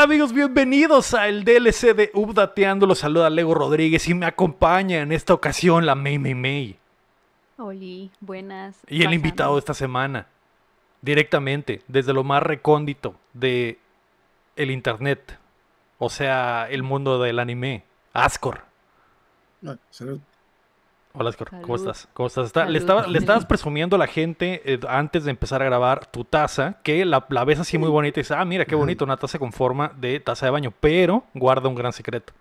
amigos? Bienvenidos a el DLC de Updateando. Los saluda Lego Rodríguez y me acompaña en esta ocasión la Mei Mei Mei Oli, buenas. Y el invitado esta semana, directamente, desde lo más recóndito de el internet, o sea, el mundo del anime, Ascor. Hola, Oscar. ¿Cómo estás? ¿Cómo estás? le, estabas presumiendo a la gente eh, antes de empezar a grabar tu taza, que la, ves así muy bonita y dices, ah, mira, qué bonito, una taza con forma de taza de baño, pero guarda un gran secreto.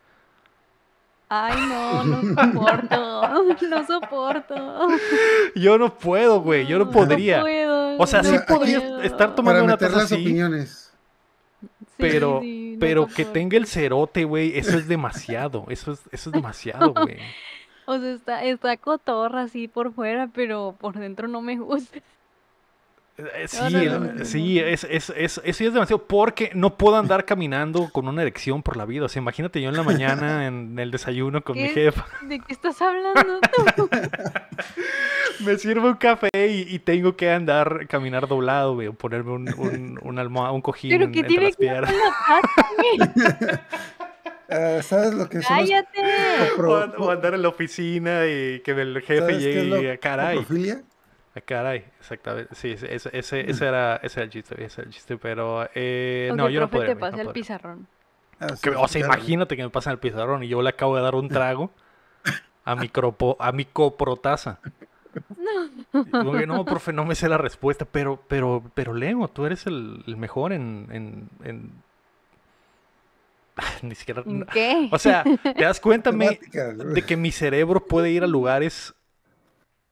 Ay, no, no soporto, no soporto. Yo no puedo, güey, yo no, podría. o sea, sí podría estar tomando una taza las así, opiniones. Pero, pero que tenga el cerote, güey, eso es demasiado, eso eso es demasiado, güey. O sea, está, está cotorra así por fuera, pero por dentro no me gusta. Eh, sí, sí, es, es, es, es demasiado porque no puedo andar caminando con una erección por la vida. O sea, imagínate yo en la mañana en el desayuno con mi jefa. ¿De qué estás hablando tú? Me sirvo un café y, tengo que andar, caminar doblado, güey, ponerme un, un, un, almohada, un cojín ¿Pero en, tiene las piernas. Ah, ¿Sabes lo que es? ¡Cállate! O, andar en la oficina y que el jefe llegue y a caray. ¿Coprofilia? A caray, exactamente. Sí, ese, ese, ese, era, ese el chiste, ese el chiste, pero eh, no, yo profe no puedo te el pizarrón. Ah, o sea, imagínate que me pasan el pizarrón y yo le acabo de dar un trago a mi, a mi coprotaza. No. no, profe, no me sé la respuesta, pero, pero, pero Leo, tú eres el, mejor en Ni siquiera. O sea, te das cuenta de que mi cerebro puede ir a lugares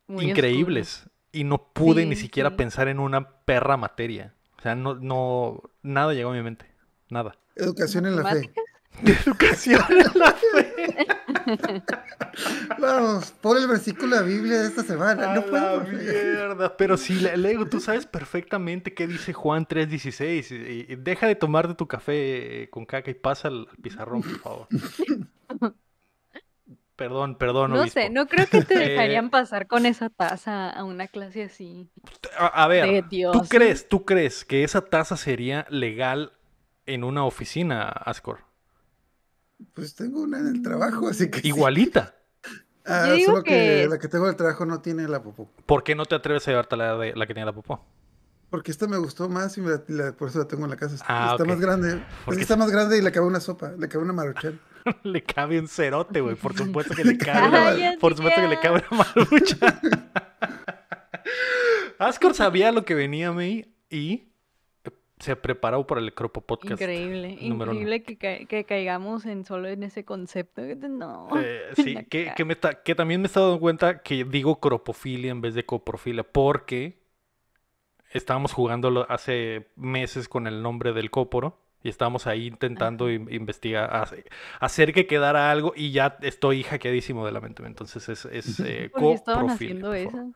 increíbles y no pude ni siquiera pensar en una perra materia. O sea, no, no, nada llegó a mi mente. Nada. Educación en la fe. Educación en la fe. Vamos, por el versículo de la Biblia de esta semana. no puedo. Pero si le, tú sabes perfectamente qué dice Juan 3.16. deja de tomarte tu café eh, con caca y pasa al, pizarrón, por favor. Perdón, perdón. No sé, no creo que te eh, dejarían pasar con esa taza a una clase así. A, ver, ¿tú crees, tú crees que esa taza sería legal en una oficina, Ascor? Pues tengo una en el trabajo, así que. Igualita. Ah, solo que... la que tengo en el trabajo no tiene la popó. ¿Por qué no te atreves a llevarte la, que tiene la popó? Porque esta me gustó más y por eso la tengo en la casa. Ah, está más grande. que Está más grande y le cabe una sopa, le cabe una maruchan. le cabe un cerote, güey. Por supuesto que le cabe. una, por supuesto que le cabe una marucha Ascor sabía lo que venía a mí y se ha preparado para el Cropo Podcast. Increíble, increíble que, caigamos en solo en ese concepto. Eh, no. sí, que, que, que, también me he estado dando cuenta que digo cropofilia en vez de coprofilia, porque estábamos jugando hace meses con el nombre del coporo y estábamos ahí intentando investigar, hacer que quedara algo y ya estoy hackeadísimo de la mente. Entonces es, es eh, coprofilia. haciendo eso?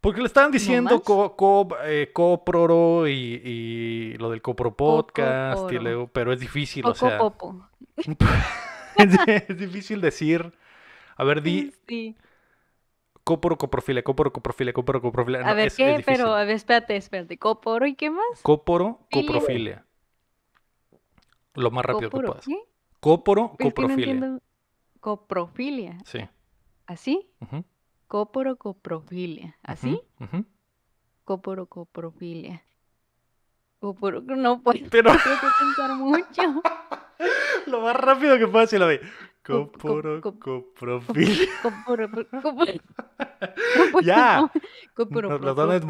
Porque le estaban diciendo no eh, y, lo del copro podcast, y luego, pero es difícil, o, sea. es, es, difícil decir. A ver, di. Sí. Coporo, coprofile, coporo, coprofile, coporo, coprofile. a ver, ¿qué? pero, a ver, espérate, espérate. ¿Coporo y qué más? Coporo, coprofilia. Lo más rápido que puedas. ¿qué? Coporo, coprofilia. coprofilia. Sí. ¿Así? sí? Coporocoprofilia. ¿Así? Uh Coporocoprofilia. Coporo... No puedo, Pero... pensar mucho. lo más rápido que pueda si lo ve. Coporocoprofilia. Ya. Los van a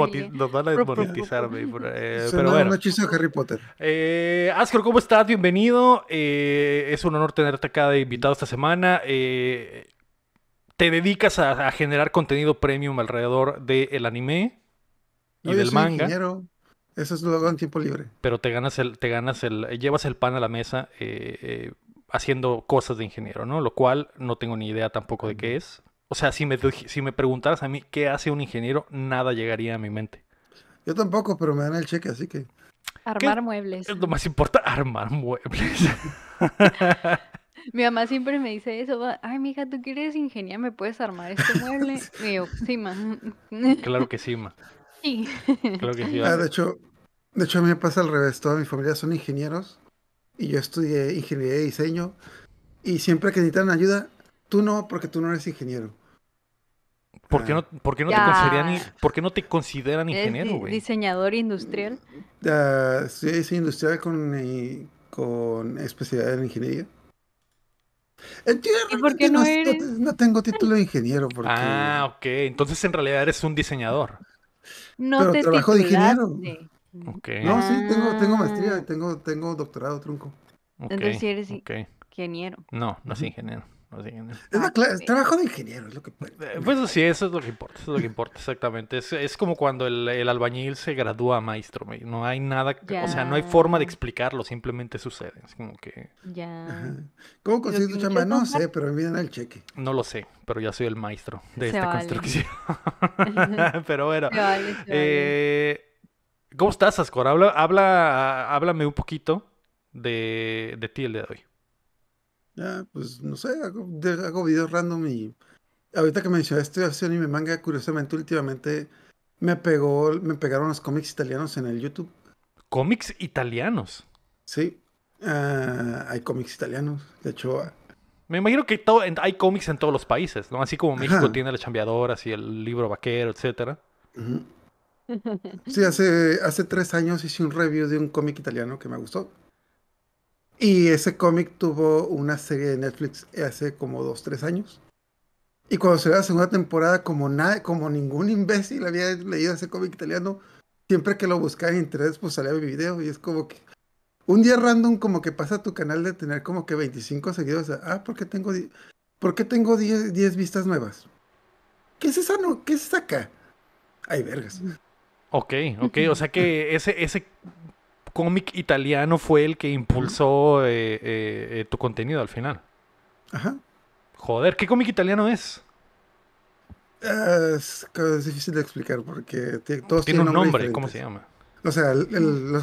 desmonetizar. Eh, pero bueno. hechizo de Harry Potter. Eh, ¿cómo estás? Bienvenido. Eh, es un honor tenerte acá de invitado esta semana. Eh, te dedicas a, generar contenido premium alrededor del anime y del manga. Eso es lo en tiempo libre. Pero te ganas el, te ganas el, eh, llevas el pan a la mesa eh, eh, haciendo cosas de ingeniero, ¿no? Lo cual no tengo ni idea tampoco de qué es. O sea, si me, si me preguntaras a mí qué hace un ingeniero, nada llegaría a mi mente. Yo tampoco, pero me dan el cheque, así que. Armar muebles. lo más importante, armar muebles. Mi mamá siempre me dice eso, ay, mija, ¿tú quieres ingeniería? ¿Me puedes armar este mueble? Y yo, sí, ma. Claro que sí, ma. Sí. Claro que sí. Ah, de hecho, de hecho a mí me pasa al revés, toda mi familia son ingenieros y yo estudié ingeniería y diseño y siempre que necesitan ayuda, tú no, porque tú no eres ingeniero. ¿Por qué no, ah. por no, te, consideran, ingeniero, güey? Diseñador industrial. estudié diseño industrial con, eh, con especialidad en ingeniería. En ¿Y no, no, tengo título de ingeniero. Porque... Ah, ok. Entonces en realidad eres un diseñador. No te trabajo de ingeniero. No, sí, tengo, tengo ah. maestría, tengo, tengo doctorado trunco. Entonces, ¿sí eres ingeniero. No, no soy ingeniero. Ah, trabajo de ingeniero, es lo que eh, Pues sí, eso es lo que importa, eso es lo que importa, exactamente. Es, como cuando el, albañil se gradúa maestro, no hay nada, o sea, no hay forma de explicarlo, simplemente sucede. Es como que... Ya. ¿Cómo consigues tu chamba? No sé, pero envían el cheque. No lo sé, pero ya soy el maestro de esta construcción. pero bueno. Eh, ¿Cómo estás, Ascor? Habla, háblame un poquito de, de ti el día de hoy. Ya, pues no sé, hago, videos random y ahorita que mencionaste y me manga, curiosamente últimamente me pegó, me pegaron los cómics italianos en el YouTube. ¿Cómics italianos? Sí, ah, hay cómics italianos. De hecho, ah, me imagino que todo, hay cómics en todos los países, ¿no? Así como México tiene la chambeadoras y el libro vaquero, etcétera. Sí, hace, hace tres años hice un review de un cómic italiano que me gustó. Y ese cómic tuvo una serie de Netflix hace como dos, tres años. Y cuando se ve la segunda temporada, como, nada, como ningún imbécil había leído ese cómic italiano, siempre que lo buscaba en internet, pues salía mi video. Y es como que un día random, como que pasa tu canal de tener como que 25 seguidores. Ah, ¿por qué tengo, ¿por tengo 10, 10 vistas nuevas? ¿Qué es esa? No? ¿Qué es esa acá? Ay, vergas. Ok, ok. O sea que ese, ese cómic italiano fue el que impulsó eh, eh, eh, tu contenido al final. Ajá. Joder, ¿qué cómic italiano es? es, difícil de explicar porque todos tiene un nombre, ¿cómo se llama? O sea, el,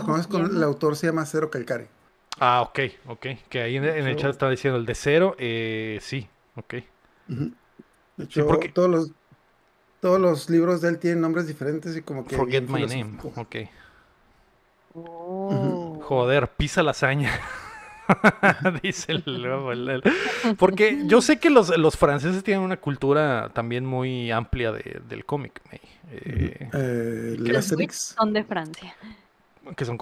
conoces con el autor se llama Cero Calcare. Ah, ok, ok. Que ahí en, el chat está diciendo el de cero, sí, ok. De hecho, porque... todos, los, todos los libros de él tienen nombres diferentes y como que... Forget My Name, ok. Oh. Joder, pisa lasaña. Dice el, Porque yo sé que los, los, franceses tienen una cultura también muy amplia de, del cómic. Eh, eh, las Wings son de Francia. Que son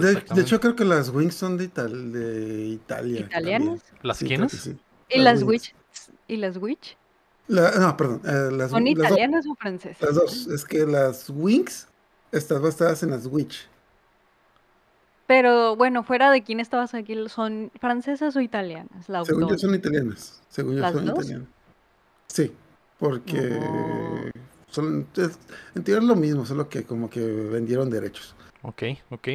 de, hecho creo que las Wings son de, de Italia. ¿Italianas? ¿Las quiénes? ¿Y las, Witch? ¿Y las Witch? no, perdón. Eh, ¿Son italianas o francesas? Las dos. Es que las Wings están basadas en las Witch. Pero bueno, fuera de quién estabas aquí, ¿son francesas o italianas? La Según yo son italianas. Según yo ¿Las son dos? italianas. Sí, porque oh. son, es, en es lo mismo, solo que como que vendieron derechos. Ok, ok.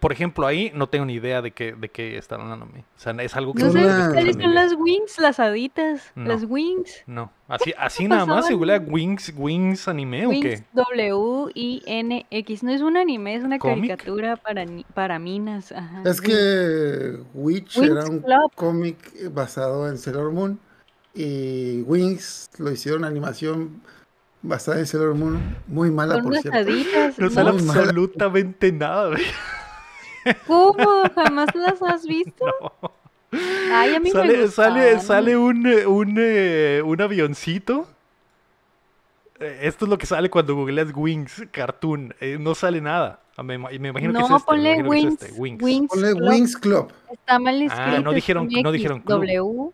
por ejemplo, ahí no tengo ni idea de qué, de qué están hablando. O sea, es algo que... No, sé, son las wings, las haditas? las wings. No, así, así nada más se a wings, wings anime o qué? W-I-N-X. No es un anime, es una caricatura para, para minas. es que Witch era un cómic basado en Sailor Moon y Wings lo hicieron animación Bastante en Sailor muy mala por cierto. no sale absolutamente nada, ¿Cómo? ¿Jamás las has visto? sale, sale, sale un, eh, un, eh, un avioncito. Eh, esto es lo que sale cuando googleas Wings Cartoon. no sale nada. Ah, me, me este, imagino que es este. Ponle Wings, Ponle Club. Wings Está mal ah, escrito. no dijeron, no dijeron Club. W.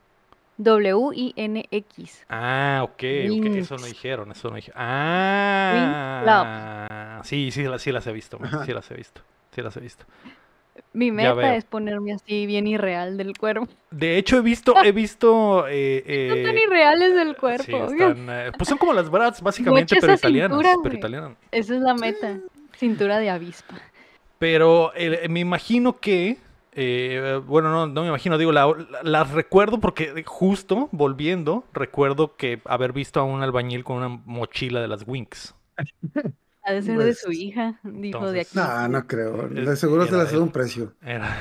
W-I-N-X. Ah, ok, eso no dijeron, Ah, sí, sí, las he visto, sí las he visto, las he visto. Mi meta es ponerme así bien irreal del cuerpo. De hecho, he visto, he visto... Eh, eh tan irreales del cuerpo. Eh, pues son como las brats, básicamente, pero italianas, pero italianas. Esa es la meta, cintura de avispa. Pero eh, me imagino que eh, bueno, no, me imagino, digo, las recuerdo porque justo volviendo, recuerdo que haber visto a un albañil con una mochila de las Winx. A de de su pues, hija, dijo No, no creo. De seguro se le hace un precio. Era,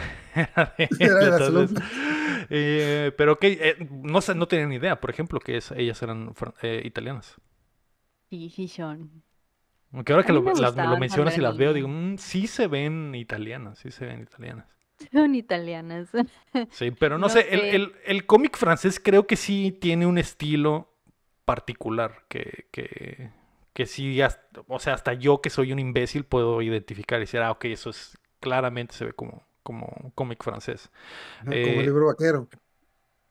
Pero que no no, no tenía ni idea, por ejemplo, que ellas eran eh, italianas. Sí, sí, son. Aunque ahora que lo, mencionas y las veo, digo, mm, sí se ven italianas, sí se ven italianas son italianas. Sí, pero no, sé, El, cómic francés creo que sí tiene un estilo particular que, que, sí, o sea, hasta yo que soy un imbécil puedo identificar y decir, ah, ok, eso es claramente se ve como, como un cómic francés. como el eh, libro vaquero.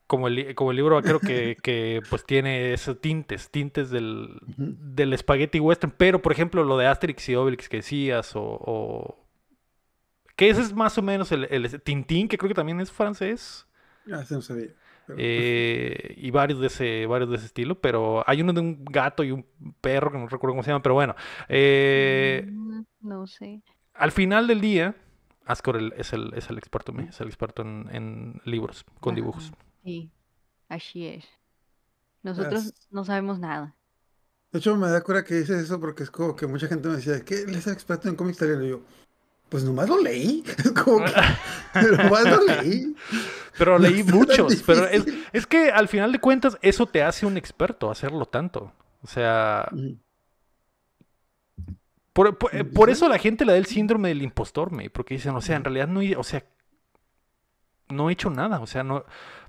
Como el, como el libro vaquero que, pues tiene esos tintes, tintes del, del spaghetti western, pero por ejemplo lo de Asterix y Obelix que decías o que ese es más o menos el, Tintín, que creo que también es francés. Ah, no sabía. Pues eh, y varios de ese varios de ese estilo pero hay uno de un gato y un perro que no recuerdo cómo se llama pero bueno eh, mm, no sé al final del día Ascor es, el, experto en el experto en, libros con dibujos sí así es nosotros no sabemos nada de hecho me da cura que dices eso porque es como que mucha gente me decía ¿qué eres es el experto en cómics italiano y yo pues nomás lo leí. pero nomás lo leí. Pero leí muchos. Pero es, que al final de cuentas, eso te hace un experto, hacerlo tanto. O sea. Por, eh, por, eso la gente le da el síndrome del impostor, me, porque dicen, o sea, en realidad no, o sea, no he hecho nada. O sea, no.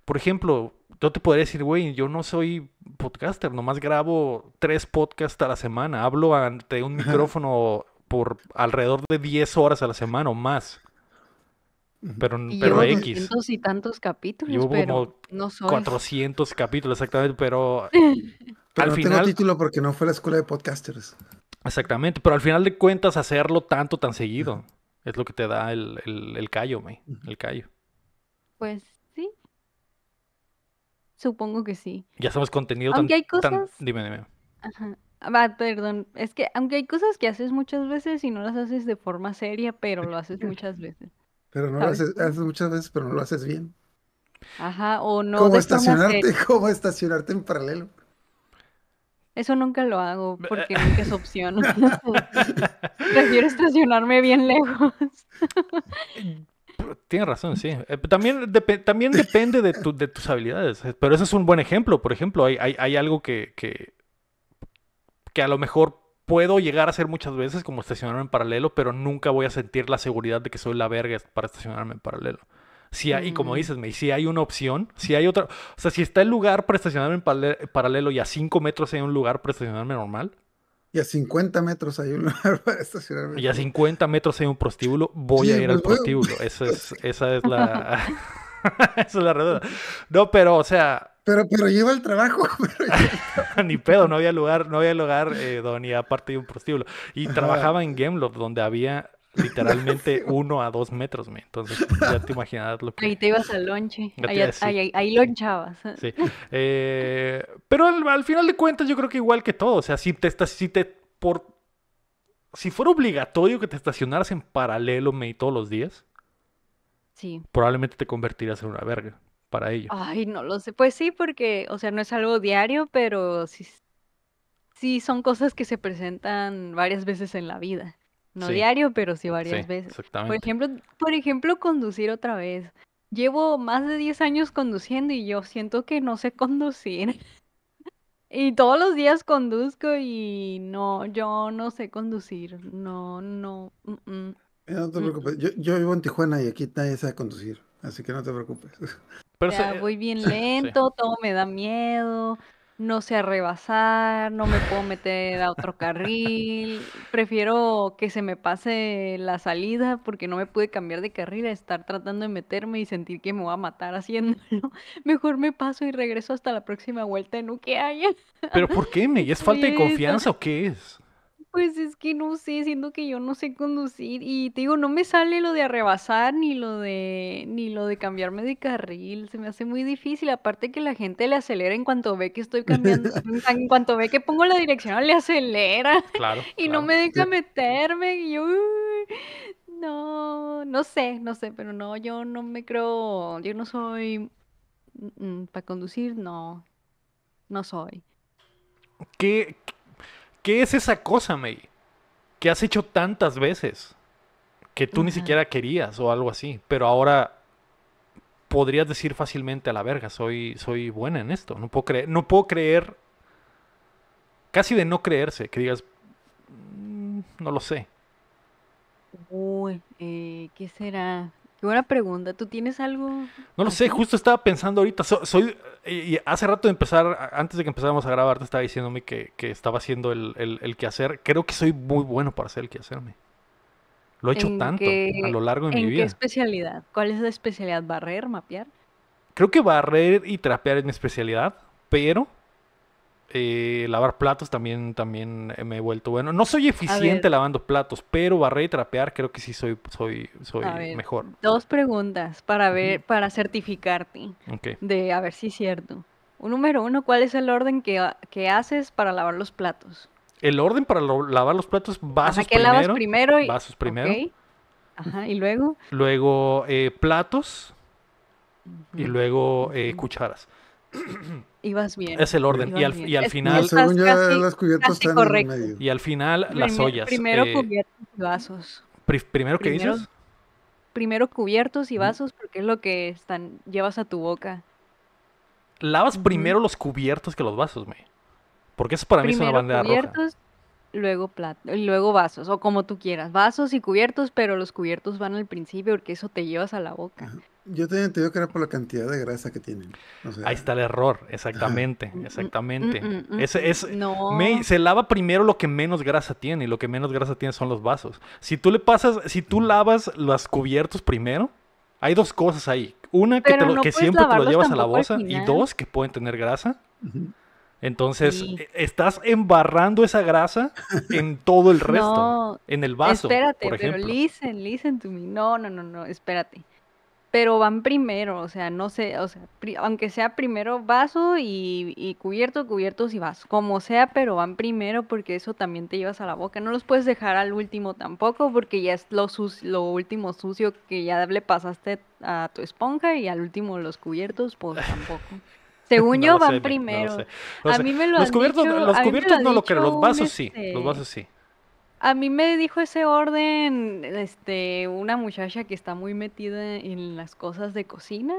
Por ejemplo, yo te podría decir, güey, yo no soy podcaster, nomás grabo tres podcasts a la semana, hablo ante un micrófono por alrededor de 10 horas a la semana o más. Pero, y pero llevo X. y tantos capítulos, como 400 capítulos, exactamente, pero. pero al no final, tengo título porque no fue la escuela de podcasters. Exactamente, pero al final de cuentas, hacerlo tanto, tan seguido, es lo que te da el, callo, me, el callo. Pues sí. Supongo que sí. Ya hacemos contenido Aunque hay cosas... Dime, dime. Ajá. Va, ah, perdón, es que aunque hay cosas que haces muchas veces y no las haces de forma seria, pero lo haces muchas veces. Pero no lo haces, haces, muchas veces, pero no lo haces bien. Ajá, o no. ¿Cómo estacionarte? ¿Cómo estacionarte en paralelo? Eso nunca lo hago porque eh. nunca es opción. Prefiero estacionarme bien lejos. Tienes razón, sí. Eh, también, también depende de, tus habilidades. Pero ese es un buen ejemplo. Por ejemplo, hay, hay, algo que, que a lo mejor puedo llegar a hacer muchas veces, como estacionarme en paralelo, pero nunca voy a sentir la seguridad de que soy la verga para estacionarme en paralelo. Si Y como mm. dices, me si hay una opción, si hay otra. O sea, si está el lugar para estacionarme en paralelo, y a 5 metros hay un lugar para estacionarme normal. Y a 50 metros hay un lugar para estacionarme. Y a 50 metros hay un prostíbulo, voy a ir al pues, prostíbulo. Esa es, esa es la. esa es la redonda. No, pero, o sea, pero, pero lleva el trabajo. Ni pedo, no había lugar, no había lugar, eh, y aparte de un prostíbulo. Y trabajaba en Gameloft, donde había literalmente uno a dos metros, me. Entonces, pues, ya te imaginabas. lo que. Ahí te ibas al lonche. Ahí, lonchabas. Sí. Eh, pero al, final de cuentas, yo creo que igual que todo. O sea, si te si te por si fuera obligatorio que te estacionaras en paralelo, me todos los días. Probablemente te convertirías en una verga. Ay, no lo sé. Pues sí, porque, o sea, no es algo diario, pero sí, sí son cosas que se presentan varias veces en la vida. No diario, pero sí varias veces. Exactamente. Por ejemplo, por ejemplo, conducir otra vez. Llevo más de 10 años conduciendo y yo siento que no sé conducir. Y todos los días conduzco y no, yo no sé conducir. No, no. Eh, no te preocupes. Yo, yo, vivo en Tijuana y aquí nadie sabe conducir. Así que no te preocupes. Eh, voy bien lento, todo me da miedo, no sé rebasar, no me puedo meter a otro carril, prefiero que se me pase la salida porque no me pude cambiar de carril a estar tratando de meterme y sentir que me voy a matar haciéndolo. Mejor me paso y regreso hasta la próxima vuelta en que haya. ¿Pero por qué, me ¿Es falta de confianza o qué es? Pues es que no sé, siento que yo no sé conducir y te digo, no me sale lo de arrebasar ni lo de ni lo de cambiarme de carril, se me hace muy difícil, aparte que la gente le acelera en cuanto ve que estoy cambiando, en cuanto ve que pongo la dirección le acelera claro, y no me deja meterme y yo no, no sé, no sé, pero no, yo no me creo, yo no soy mm, mm, para conducir, no, no soy. ¿Qué, ¿Qué es esa cosa, May? Que has hecho tantas veces que tú ni siquiera querías o algo así, pero ahora podrías decir fácilmente a la verga, soy, soy buena en esto, no puedo creer, no puedo creer, casi de no creerse, que digas, mm, no lo sé. Uy, eh, ¿qué será? Qué buena pregunta. ¿Tú tienes algo? No lo sé, justo estaba pensando ahorita. soy, hace rato de empezar, antes de que empezáramos a grabar, te estaba diciéndome que, estaba haciendo el, quehacer. Creo que soy muy bueno para hacer el quehacerme. Lo he hecho tanto a lo largo de mi vida. ¿En qué especialidad? ¿Cuál es la especialidad? ¿Barrer, mapear? Creo que barrer y trapear es mi especialidad, pero eh, lavar platos también, también me he vuelto bueno. No soy eficiente lavando platos, pero barrer y trapear creo que sí soy, soy, soy mejor. Dos preguntas para ver, para certificarte de a ver si es cierto. Un número uno, ¿cuál es el orden que, haces para lavar los platos? El orden para lavar los platos, vasos ¿qué primero. primero? vasos primero. Ajá, y luego. Luego eh, platos y luego eh, cucharas. vas bien. Es el orden. Y al, final. Según las están en medio. Y al final, las ollas. Primero eh, cubiertos y vasos. ¿Primero qué dices? Primero cubiertos y mm. vasos, porque es lo que están, llevas a tu boca. Lavas primero los cubiertos que los vasos, me. Porque eso para mí es una bandera cubiertos, roja. Luego, plato, luego vasos, o como tú quieras. Vasos y cubiertos, pero los cubiertos van al principio porque eso te llevas a la boca. Yo tenía entendido que era por la cantidad de grasa que tienen. Ahí está el error, exactamente, mm, mm, exactamente. Mm, ese es, se lava primero lo que menos grasa tiene y lo que menos grasa tiene son los vasos. Si tú le pasas, si tú lavas los cubiertos primero, hay dos cosas ahí. Una, que, que siempre te lo llevas a la bolsa y dos, que pueden tener grasa. Entonces, e, estás embarrando esa grasa en todo el resto, no, en el vaso. Espérate, por ejemplo. pero listen, listen No, no, no, no, espérate pero van primero, o sea, no sé, o sea, aunque sea primero vaso y, y, cubierto, cubiertos y vaso, como sea, pero van primero porque eso también te llevas a la boca, no los puedes dejar al último tampoco porque ya es lo, lo último sucio que ya le pasaste a tu esponja y al último los cubiertos, pues tampoco. Según yo van primero. a mí me lo los cubiertos, Los cubiertos no lo creo, los vasos sí, los este, vasos sí. A mí me dijo ese orden, este, una muchacha que está muy metida en las cosas de cocina,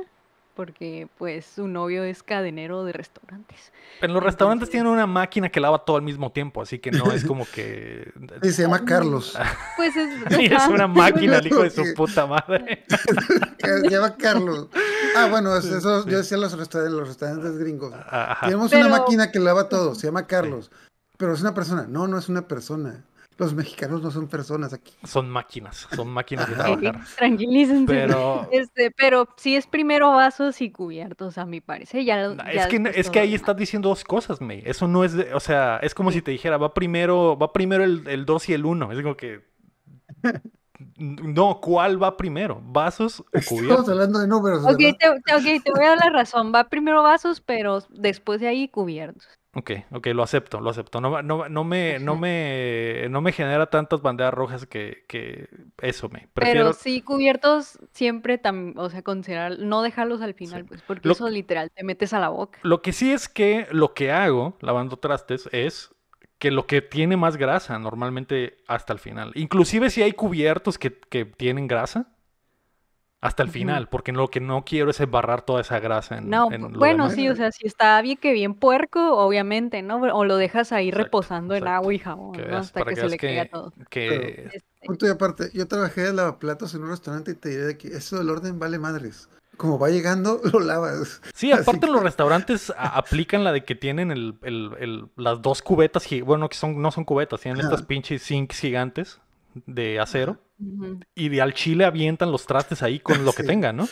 porque pues su novio es cadenero de restaurantes. En los restaurantes tienen una máquina que lava todo al mismo tiempo, así que no es como que... se llama Carlos. Pues es... es una máquina, hijo de su puta madre. se llama Carlos. Ah, bueno, eso yo decía los restaurantes, los restaurantes gringos. Tenemos una máquina que lava todo, se llama Carlos. Pero es una persona. No, no es una persona. Los mexicanos no son personas aquí. Son máquinas, son máquinas de trabajar. tranquilícense. Pero... Este, pero sí es primero vasos y cubiertos, a mi parecer. Ya, es, que, es que ahí estás diciendo dos cosas, May. Eso no es, o sea, es como si te dijera, va primero, va primero el 2 y el 1. Es como que... No, ¿cuál va primero? ¿Vasos o cubiertos? Estamos hablando de números. Ok, te voy a dar la razón. Va primero vasos, pero después de ahí cubiertos. Ok, ok, lo acepto, lo acepto. No, no, no, me, no, me, no me genera tantas banderas rojas que, que eso me. Pero sí, cubiertos siempre, tan, o sea, considerar, no dejarlos al final, pues, porque eso literal te metes a la boca. Lo que sí es que lo que hago lavando trastes es que lo que tiene más grasa normalmente hasta el final. Inclusive si hay cubiertos que, que tienen grasa, hasta el final, porque lo que no quiero es barrar toda esa grasa en No, en bueno, sí, o sea, si está bien que bien puerco, obviamente, ¿no? O lo dejas ahí reposando en agua y jabón, ¿no? hasta que, se le caiga todo. Este. y aparte, yo trabajé de lavaplatos en un restaurante y te diré que eso del orden vale madres. Como va llegando, lo lavas. Sí, aparte los restaurantes aplican la de que tienen las dos cubetas, bueno, que son, no son cubetas, tienen estas pinches sinks gigantes de acero y de al chile avientan los trastes ahí con lo que tengan, ¿no?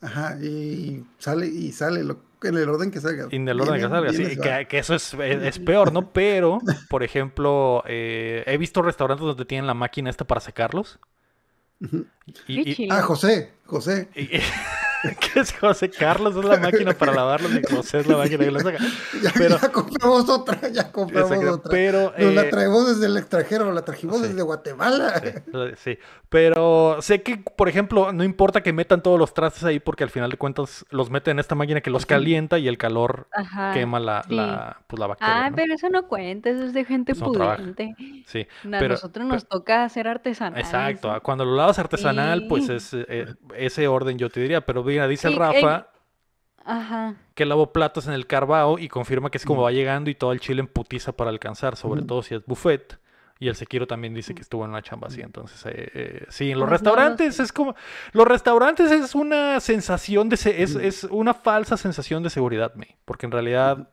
Ajá, y sale, y sale lo, en el orden que salga. En el orden que salga, sí, que, eso es, e, peor, ¿no? Pero, por ejemplo, eh, he visto restaurantes donde tienen la máquina esta para secarlos. ah, José, José. ¿Qué es José Carlos? Es la máquina para lavarlos. es la máquina que la saca. Ya, compramos otra, ya compramos otra. Pero, eh, la traemos desde el extranjero, la trajimos desde Guatemala. Sí, pero sé que, por ejemplo, no importa que metan todos los trastes ahí porque al final de cuentas los meten en esta máquina que los calienta y el calor quema pues, la, bacteria. Ah, pero eso no cuenta, eso es de gente pudente. Sí, a nosotros nos toca hacer artesanal. Exacto, ah, cuando lo lavas artesanal, pues es eh, ese orden yo te diría, pero dice el Rafa. Que lavó platos en el Carbao y confirma que es como mm. va llegando y todo el chile en putiza para alcanzar, sobre mm. todo si es buffet. Y el Sequiro también dice que estuvo en una chamba así. Mm. Entonces, eh, eh, sí, en los restaurantes es como. Los restaurantes es una sensación de. Es, es, una falsa sensación de seguridad, me. Porque en realidad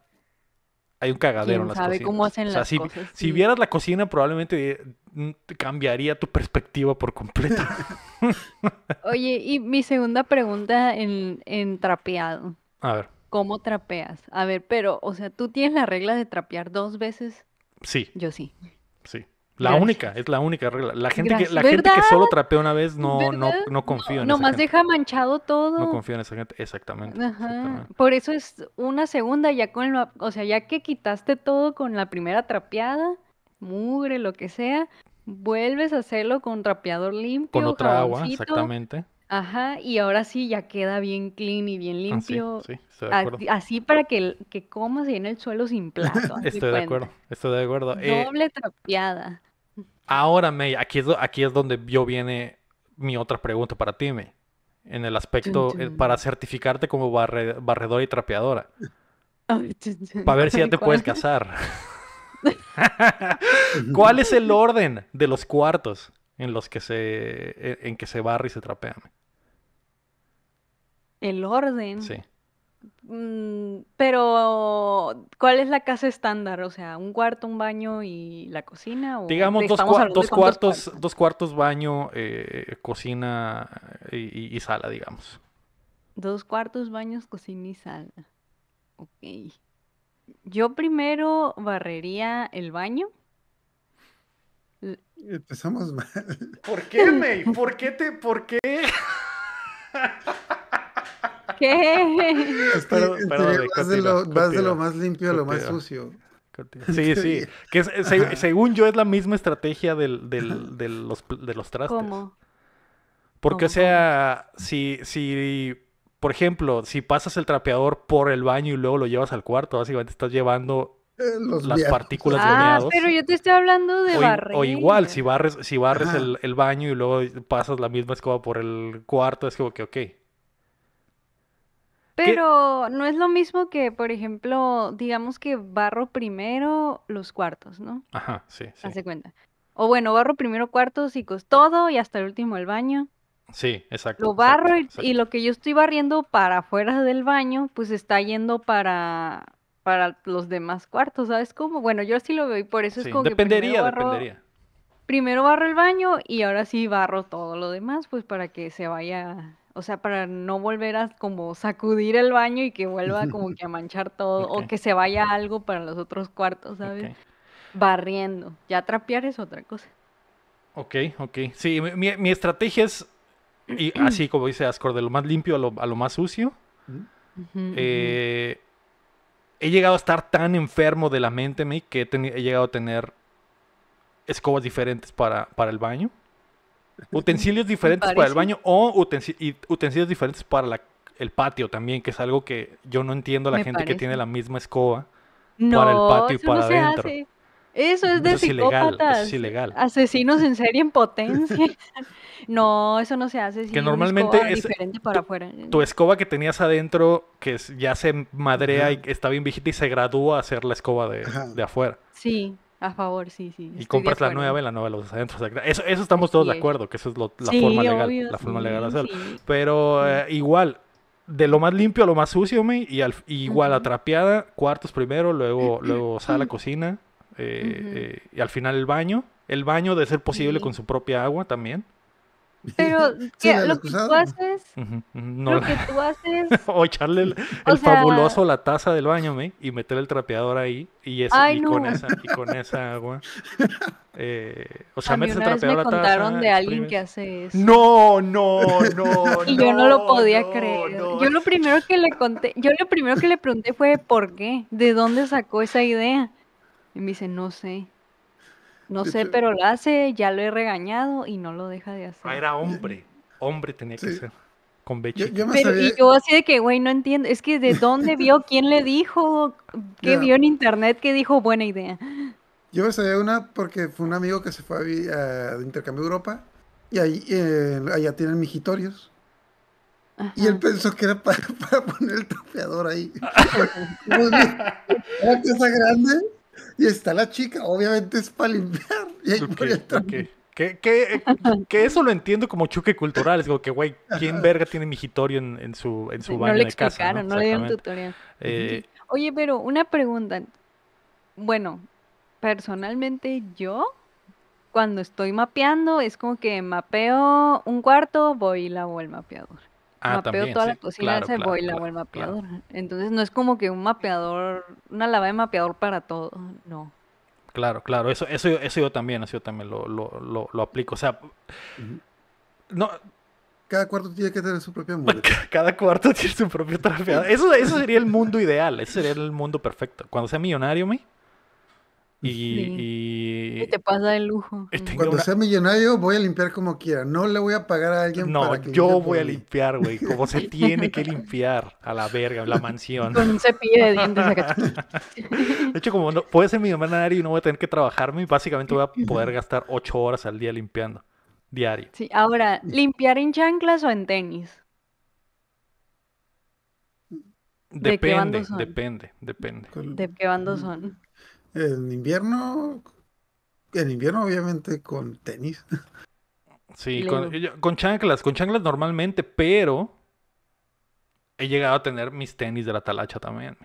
hay un cagadero en las sabe cómo hacen las cosas, si, vieras la cocina, probablemente eh, cambiaría tu perspectiva por completo. Oye, y mi segunda pregunta en, en trapeado. A ver. ¿Cómo trapeas? A ver, pero, o sea, ¿tú tienes la regla de trapear dos veces? Sí. Yo sí. Sí. La única, es la única regla. La gente, que, la gente que solo trapea una vez no, no, no confío no, más Nomás deja manchado todo. No confío en esa gente, exactamente, Por eso es una segunda, ya con o sea, ya que quitaste todo con la primera trapeada, mugre, lo que sea, vuelves a hacerlo con trapeador limpio. Con otra agua, exactamente. Ajá, y ahora sí ya queda bien clean y bien ah, limpio. sí, estoy Así para que, que se en el suelo sin plato. estoy de acuerdo, estoy de acuerdo. Eh, Doble trapeada. Ahora, May, aquí es, aquí es donde yo viene mi otra pregunta para ti, May. En el aspecto, eh, para certificarte como barredora y trapeadora. para ver si ya te puedes casar. ¿Cuál es el orden de los cuartos en los que se, e, en que se barre y se trapea? May? El orden. Sí. Mm, pero, ¿cuál es la casa estándar? O sea, un cuarto, un baño y la cocina. Digamos dos, cuartos, dos, cuartos, baño, eh, cocina eh, y, sala, digamos. Dos cuartos, baños, cocina y sala. Ok. Yo primero barrería el baño. Empezamos mal. ¿Por qué, May? ¿Por qué te, por qué? ¿Qué? vas, de lo, más limpio a lo más sucio. Sí, sí. según yo es la misma estrategia de, los, de trastes. Porque, o sea, si, si, por ejemplo, si pasas el trapeador por el baño y luego lo llevas al cuarto, básicamente estás llevando eh, las partículas ah, de pero yo te estoy hablando de o, barrer. O igual, si barres, si barres el, el, baño y luego pasas la misma escoba por el cuarto, es como que, ok, pero no es lo mismo que, por ejemplo, digamos que barro primero los cuartos, ¿no? Ajá, sí, sí. Hace cuenta. O bueno, barro primero cuartos y todo y hasta el último el baño. Sí, exacto. Lo barro y, lo que yo estoy barriendo para afuera del baño, pues está yendo para, para los demás cuartos, ¿sabes cómo? Bueno, yo así lo veo y por eso es como dependería, que barro, dependería. Primero barro el baño y ahora sí barro todo lo demás, pues para que se vaya o sea, para no volver a como sacudir el baño y que vuelva como que a manchar todo o que se vaya algo para los otros cuartos, ¿sabes? Barriendo. Ya trapear es otra cosa. Ok, ok. Sí, mi, estrategia es y así como dice Ascor, de lo más limpio a lo, más sucio. Eh, he llegado a estar tan enfermo de la mente, me, que he, he, llegado a tener escobas diferentes para, para el baño. Utensilios diferentes para el baño o utensilios diferentes para el patio también, que es algo que yo no entiendo la gente que tiene la misma escoba para el patio y para adentro. eso es de eso es Ilegal, Asesinos en serie en potencia. no, eso no se hace. que normalmente es diferente para afuera. Tu escoba que tenías adentro, que ya se madrea y está bien viejita y se gradúa a ser la escoba de, de afuera. Sí. A favor, sí, sí. Y compras la nueva y la nueva los adentro. eso, eso estamos todos de acuerdo, que eso es lo, la, forma legal, la legal Pero eh, igual, de lo más limpio a lo más sucio, me, y, igual atrapada cuartos primero, luego, luego sala, cocina, eh, eh, y al final el baño. El baño de ser posible con su propia agua también. Pero ¿qué? lo que tú haces, lo que tú haces. o echarle el, fabuloso la taza del baño, y meter el trapeador ahí y, eso, con esa agua. Eh, o sea, me contaron de alguien que hace eso. No, no, no. y yo no lo podía creer. Yo lo primero que le conté, yo lo primero que le pregunté fue por qué, de dónde sacó esa idea. Y me dice, no sé. No sé, pero lo hace, ya lo he regañado y no lo deja de hacer. Ah, era hombre, hombre tenía que ser. Con yo, pero, Y yo así de que, güey, no entiendo. Es que de dónde vio, quién le dijo, qué vio en internet que dijo buena idea. Yo me sabía una porque fue un amigo que se fue a, intercambio Europa y ahí, eh, allá tienen mijitorios. Y él pensó que era para, poner el trapeador ahí. Una pues, grande y está la chica, obviamente es para limpiar. Y ahí que, eso lo entiendo como chuque cultural. Es como que, güey, ¿quién verga tiene Mijitorio en, en su, en su no le de casa? No, le dieron tutorial. Eh, Oye, pero una pregunta. Bueno, personalmente yo, cuando estoy mapeando, es como que mapeo un cuarto, voy y lavo el mapeador. Ah, mapeo toda la cocina, se el mapeador. Entonces no es como que un mapeador, una lava de mapeador para todo, no. Claro, claro, eso, eso, eso yo también, eso yo también lo, lo, aplico. O sea, no, cada cuarto tiene que tener su propio mundo. Cada cuarto tiene su propio trapeador. Eso, eso sería el mundo ideal. Ese sería el mundo perfecto. Cuando sea millonario, mi, y, te pasa de lujo. Eh, Cuando sea millonario voy a limpiar como quiera. No le voy a pagar a alguien. No, para yo voy a limpiar, güey. Como se tiene que limpiar a la verga, la mansión. Con un cepillo de dientes acá. De hecho, como no, voy ser millonario y no voy a tener que trabajarme, básicamente voy a poder gastar ocho horas al día limpiando. Diario. Sí, ahora, ¿limpiar en chanclas o en tenis? Depende, depende, depende, depende. ¿De qué bandos son? En invierno, en invierno obviamente con tenis. Sí, con, chanclas, con chanclas normalmente, pero he llegado a tener mis tenis de la talacha también.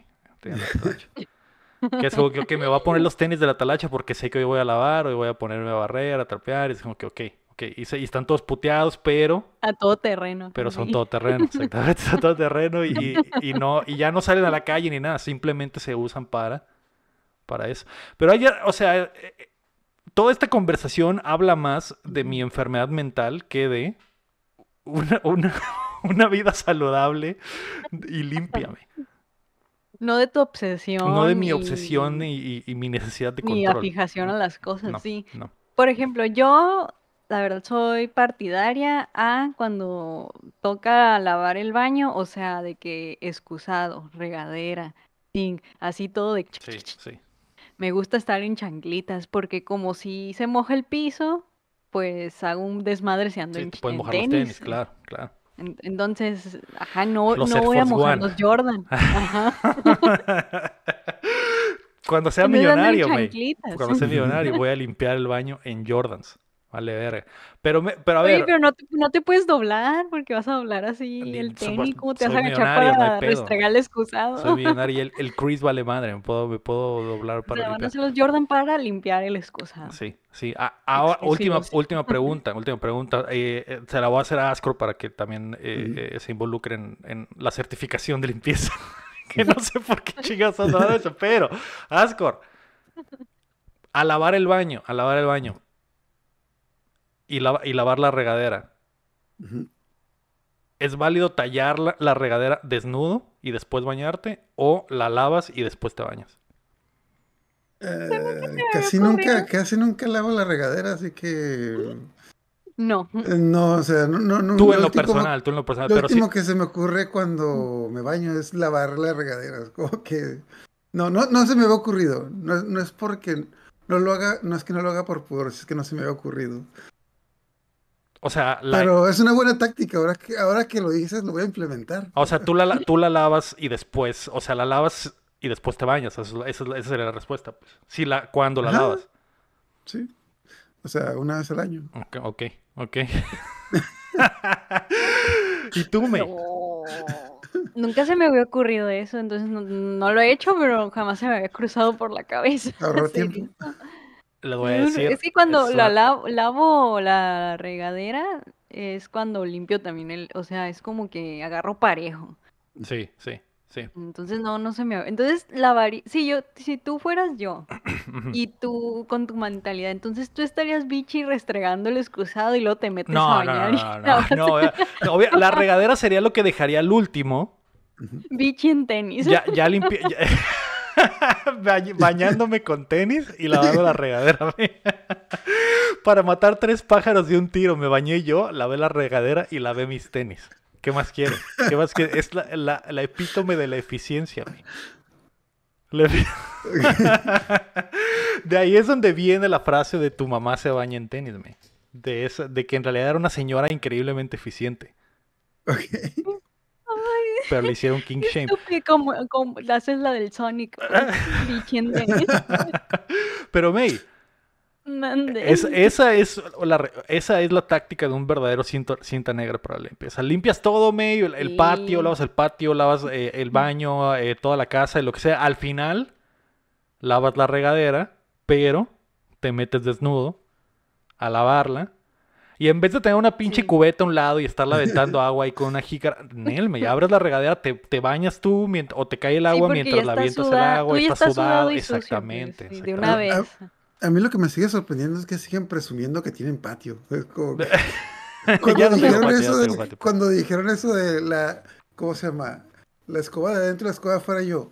que es como que me voy a poner los tenis de la talacha porque sé que hoy voy a lavar, hoy voy a ponerme a barrer, a trapear, y es como que ok, ok, y, están todos puteados, pero... A todo terreno. Pero son todo terreno, exactamente, son todo terreno no, y ya no salen a la calle ni nada, simplemente se usan para para eso. Pero ayer, o sea, eh, toda esta conversación habla más de mi enfermedad mental que de una, una, vida saludable y límpiame. No de tu obsesión. No de mi obsesión y, mi necesidad de control. Mi afijación a las cosas, sí. Por ejemplo, yo la verdad soy partidaria a cuando toca lavar el baño, o sea, de que excusado, regadera, así todo de... Sí, sí. Me gusta estar en chanclitas porque como si se moja el piso, pues hago un desmadre si ando sí, en, te pueden mojar tenis. Los tenis, claro, claro. Entonces, ajá, no, no voy a mojar los Jordan. Ajá. Cuando sea millonario, Cuando sea millonario, voy a limpiar el baño en Jordans. Vale, ver Pero, pero a ver. pero no te, no te, puedes doblar porque vas a doblar así el tenis. ¿Cómo te vas a agachar para no restregar el excusado? Soy millonario y el, el Chris vale madre. Me puedo, me puedo doblar para. limpiar los Jordan para limpiar el excusado. Sí, sí. ahora, última, última pregunta. última pregunta. Eh, eh, se la voy a hacer a Ascor para que también eh, se involucren en, la certificación de limpieza. que no sé por qué chingas has eso, pero Ascor. A lavar el baño, a lavar el baño y, lavar la regadera. ¿Es válido tallar la, regadera desnudo y después bañarte? ¿O la lavas y después te bañas? Eh, casi nunca, casi nunca lavo la regadera, así que. No. Eh, no, o sea, no, no, no. Tú en lo, personal, tú en lo personal. Lo pero último que se me ocurre cuando me baño es lavar la regadera. como que. No, no, no se me había ocurrido. No, es porque no lo haga, no es que no lo haga por pudor, es que no se me había ocurrido. O sea, Pero es una buena táctica, ahora que, ahora que lo dices lo voy a implementar. O sea, tú la, tú la lavas y después, o sea, la lavas y después te bañas. Esa, sería la respuesta. Pues. Sí, la, cuando la lavas. Sí. O sea, una vez al año. Ok, ok. y tú me... Nunca se me había ocurrido eso, entonces no, no, lo he hecho, pero jamás se me había cruzado por la cabeza. Ahorro tiempo. Es que cuando la lavo, la regadera es cuando limpio también el, o sea, es como que agarro parejo. Sí, sí, sí. Entonces no, no se me. Entonces lavaría. Si sí, yo, si tú fueras yo y tú con tu mentalidad, entonces tú estarías bichi restregando el excusado y luego te metes a bañar. No, no, no, la regadera sería lo que dejaría al último. Bichi en tenis. Ya, ya limpié. bañándome con tenis y lavando la regadera. Para matar tres pájaros de un tiro, me bañé yo, lavé la regadera y lavé mis tenis. ¿Qué más quiero? ¿Qué más Es la, epítome de la eficiencia, de ahí es donde viene la frase de tu mamá se baña en tenis, De, esa, de que en realidad era una señora increíblemente eficiente pero le hicieron King Shame. Como, como haces la del Sonic. pero May. esa, es la, esa es la táctica de un verdadero cinta, negra para la limpieza. Limpias todo, May, el, patio, lavas el patio, lavas eh, el baño, eh, toda la casa, lo que sea. Al final, lavas la regadera, pero te metes desnudo a lavarla y en vez de tener una pinche cubeta a un lado y estarla aventando agua ahí con una jícara, Nelme, ya abres la regadera, te, bañas tú mientras, o te cae el agua mientras la avientas el agua, está estás sudado. Pues, exactamente, De una vez. A, mí lo que me sigue sorprendiendo es que siguen presumiendo que tienen patio. cuando, dijeron eso de, la. ¿Cómo se llama? La escoba de adentro, la escoba de afuera, yo.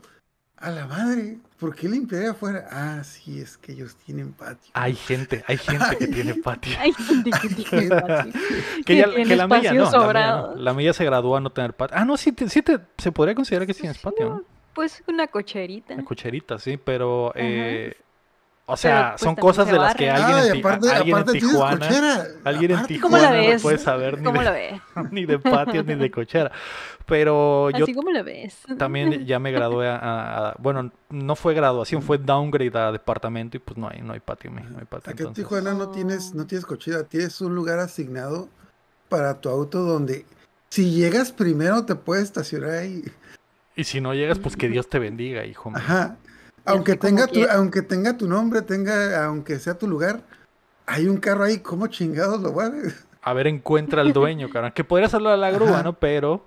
A la madre, ¿Por qué limpiar afuera? Ah, sí, es que ellos tienen patio. Hay gente, hay gente que tiene patio. Hay gente que tiene patio. que, ya, que la, mía, no, la, milla, se graduó a no tener patio. Ah, no, sí, sí te, se podría considerar que sí, tienes patio, ¿no? Pues una cocherita. Una cocherita, sí, pero eh, o sea, pues, son cosas de las que alguien, en, Tijuana, alguien en no puede saber ni de, ni patio ni de cochera. Pero yo ves. también ya me gradué a, bueno, no fue graduación, fue downgrade a departamento y pues no hay no hay patio, no Aquí en Tijuana no tienes no tienes cochera, tienes un lugar asignado para tu auto donde si llegas primero te puedes estacionar ahí. Y si no llegas, pues que Dios te bendiga, hijo. Mío. Ajá aunque tenga tu, aunque tenga tu nombre, tenga, aunque sea tu lugar, hay un carro ahí, ¿cómo chingados lo guardes? A ver, encuentra al dueño, carnal. Que podría hacerlo a la grúa, Pero.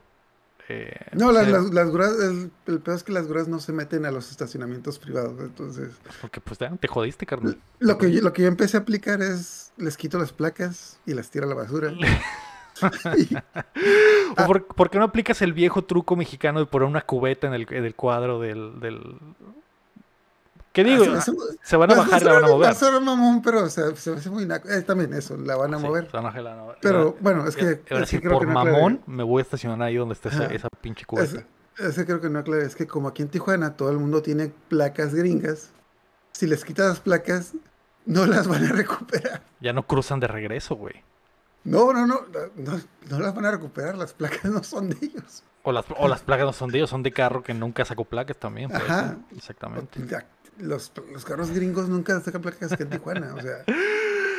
Eh, no, las, las, grúas, el, peor es que las grúas no se meten a los estacionamientos privados, entonces. Porque pues te jodiste, carnal. Lo que, yo, lo que empecé a aplicar es les quito las placas y las tiro a la basura. por, qué no aplicas el viejo truco mexicano de poner una cubeta en el, cuadro del, ¿Qué digo? se, van a bajar y la van a mover. pero se, hace muy naco. también eso, la van a mover. la Pero bueno, es eh, que. Es decir, que por mamón, me voy a estacionar ahí donde está esa, pinche cubeta. Ese creo que no clave Es que como aquí en Tijuana todo el mundo tiene placas gringas, si les quitas las placas, no las van a recuperar. Ya no cruzan de regreso, güey. No, no, no, no, las van a recuperar, las placas no son de ellos. O las, o las placas no son de ellos, son de carro que nunca sacó placas también. Pues, Ajá. exactamente. Pues, ya los, los carros gringos nunca sacan placas que en Tijuana, o sea.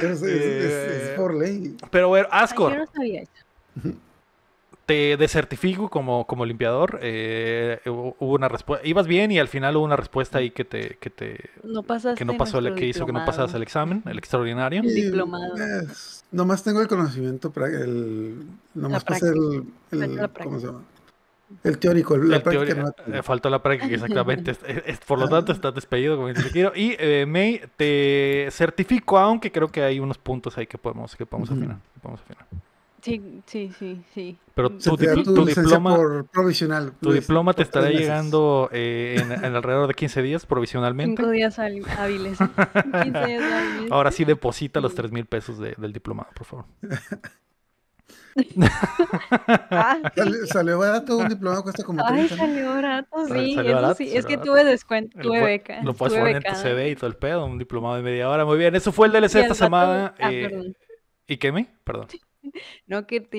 Es, eh, por ley. Pero bueno, Ascor. Te desertifico como, como limpiador. Eh, hubo una respuesta. Ibas bien y al final hubo una respuesta ahí que te. Que, te, no que no pasó que hizo que no pasas el examen, el extraordinario. El diplomado. Eh, nomás tengo el conocimiento, el, nomás pasé el, el ¿Cómo se llama? El teórico, la el práctica. no eh, faltó la práctica, exactamente. por lo tanto, estás despedido, como te quiero. Y eh, May, te certifico, aunque creo que hay unos puntos ahí que podemos, que podemos, afinar, podemos afinar. Sí, sí, sí, sí. Pero tu, diploma, tu, diploma, provisional, tu diploma te estará llegando eh, en, alrededor de 15 días provisionalmente. 5 días hábiles. Ahora sí deposita los 3 mil pesos del diplomado, por favor. Ah, salió, barato un diplomado cuesta como 30. Ay, salió barato, sí. sí. es que tuve descuento, tuve beca. Lo puedes poner en tu CV y todo el pedo, un diplomado de media hora. Muy bien, eso fue el DLC esta semana. Ah, eh, ¿Y qué me? Perdón. No, que te,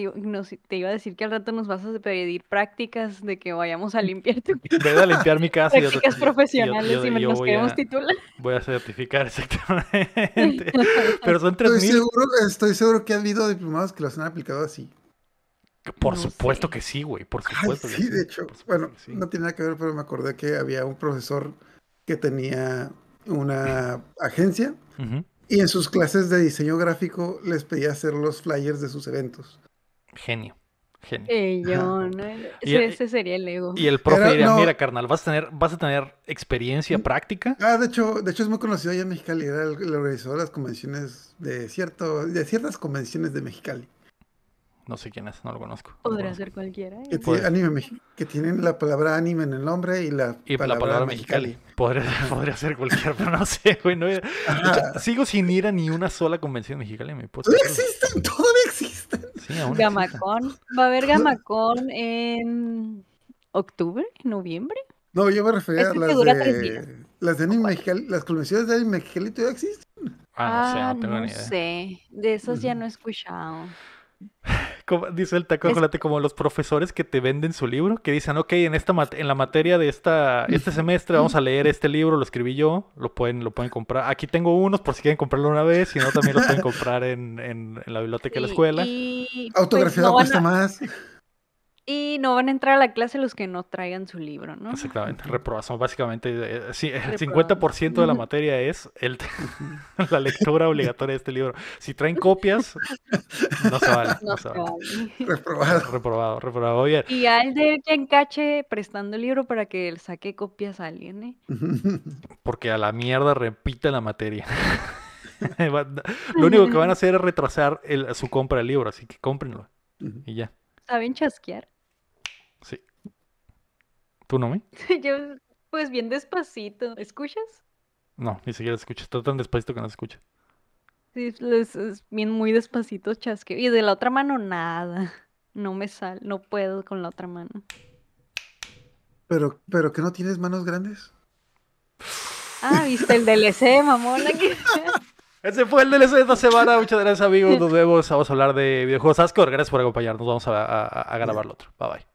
iba a decir que al rato nos vas a pedir prácticas de que vayamos a limpiar tu casa. limpiar mi casa. prácticas profesionales y nos queremos titular. Voy a certificar, exactamente. Pero Estoy seguro, estoy seguro que ha habido diplomados que los han aplicado así. Por supuesto que sí, güey, por ah, supuesto. sí, de hecho, bueno, no tiene nada que ver, pero me acordé que había un profesor que tenía una agencia y en sus clases de diseño gráfico les pedía hacer los flyers de sus eventos. Genio. Genio. ese, sería el ego. Y el profe diría, mira, carnal, vas a tener, vas a tener experiencia mm. práctica. Ah, de hecho, de hecho es muy conocido allá en Mexicali. Era el, organizador de las convenciones de cierto, de ciertas convenciones de Mexicali. No sé quién es, no lo conozco. Podría ser cualquiera. ¿eh? Que, tienen la palabra anime en el nombre y la, y palabra, la palabra mexicali. Podría, ser cualquiera, pero no sé, güey. sigo sin ir a ni una sola convención mexicana. Me todavía existen, todavía existen. gamacón. Va a haber Gamacón en octubre, noviembre. No, yo me refería a las de, las de anime mexicali. Las convenciones de anime mexicali todavía existen. Ah, no sé, ah, sé. De esas ya no he escuchado dice el taco como los profesores que te venden su libro, que dicen, ok, en, esta en la materia de esta, este semestre vamos a leer este libro, lo escribí yo, lo pueden, lo pueden comprar. Aquí tengo unos por si quieren comprarlo una vez, si no también lo pueden comprar en, en, la biblioteca de la escuela. Pues, autografiado cuesta más. Y no van a entrar a la clase los que no traigan su libro, ¿no? Exactamente, reprobación. Básicamente, eh, el 50% de la materia es el, la lectura obligatoria de este libro. Si traen copias, no se vale. Reprobado. Reprobado, reprobado. Y al de quien cache prestando el libro para que saque copias a alguien, ¿eh? Porque a la mierda repita la materia. Lo único que van a hacer es retrasar su compra del libro, así que cómprenlo. Y ya. Saben chasquear. ¿Tú no Yo, pues bien despacito. ¿Escuchas? No, ni siquiera escuchas. Está tan despacito que no se escucha. Sí, es, bien muy despacito chasque Y de la otra mano nada. No me sale, no puedo con la otra mano. Pero, pero que no tienes manos grandes. Ah, viste el DLC, mamona. Ese fue el DLC de esta semana. Muchas gracias, amigos. Nos vemos. Vamos a hablar de videojuegos Ascor. Gracias por acompañarnos. Vamos a, a grabar el otro. Bye bye.